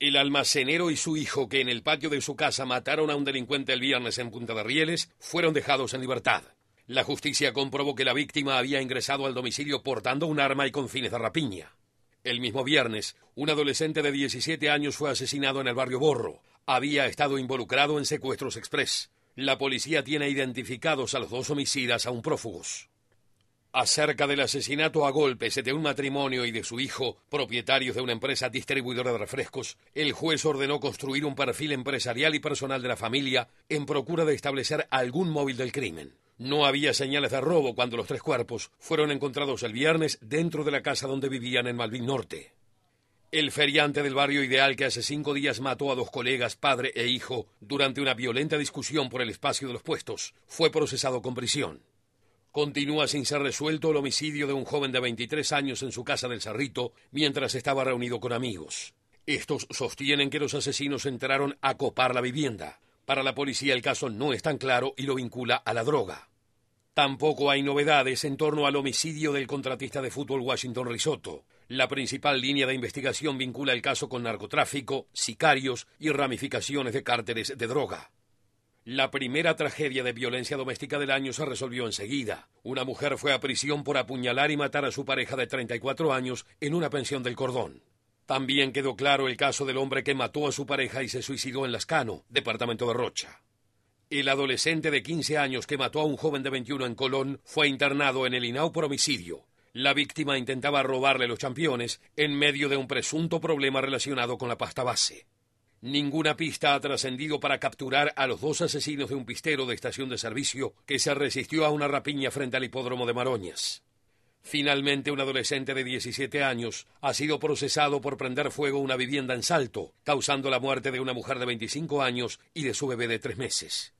El almacenero y su hijo, que en el patio de su casa mataron a un delincuente el viernes en Punta de Rieles, fueron dejados en libertad. La justicia comprobó que la víctima había ingresado al domicilio portando un arma y con fines de rapiña. El mismo viernes, un adolescente de 17 años fue asesinado en el barrio Borro. Había estado involucrado en secuestros express. La policía tiene identificados a los dos homicidas aún prófugos acerca del asesinato a golpes de un matrimonio y de su hijo, propietarios de una empresa distribuidora de refrescos, el juez ordenó construir un perfil empresarial y personal de la familia en procura de establecer algún móvil del crimen. No había señales de robo cuando los tres cuerpos fueron encontrados el viernes dentro de la casa donde vivían en Malvin Norte. El feriante del barrio Ideal que hace cinco días mató a dos colegas, padre e hijo, durante una violenta discusión por el espacio de los puestos, fue procesado con prisión. Continúa sin ser resuelto el homicidio de un joven de 23 años en su casa del Cerrito mientras estaba reunido con amigos. Estos sostienen que los asesinos entraron a copar la vivienda. Para la policía el caso no es tan claro y lo vincula a la droga. Tampoco hay novedades en torno al homicidio del contratista de fútbol Washington Risotto. La principal línea de investigación vincula el caso con narcotráfico, sicarios y ramificaciones de cárteles de droga. La primera tragedia de violencia doméstica del año se resolvió enseguida. Una mujer fue a prisión por apuñalar y matar a su pareja de 34 años en una pensión del Cordón. También quedó claro el caso del hombre que mató a su pareja y se suicidó en Lascano, departamento de Rocha. El adolescente de 15 años que mató a un joven de 21 en Colón fue internado en el INAU por homicidio. La víctima intentaba robarle los championes en medio de un presunto problema relacionado con la pasta base. Ninguna pista ha trascendido para capturar a los dos asesinos de un pistero de estación de servicio que se resistió a una rapiña frente al hipódromo de Maroñas. Finalmente, un adolescente de 17 años ha sido procesado por prender fuego a una vivienda en Salto, causando la muerte de una mujer de 25 años y de su bebé de tres meses.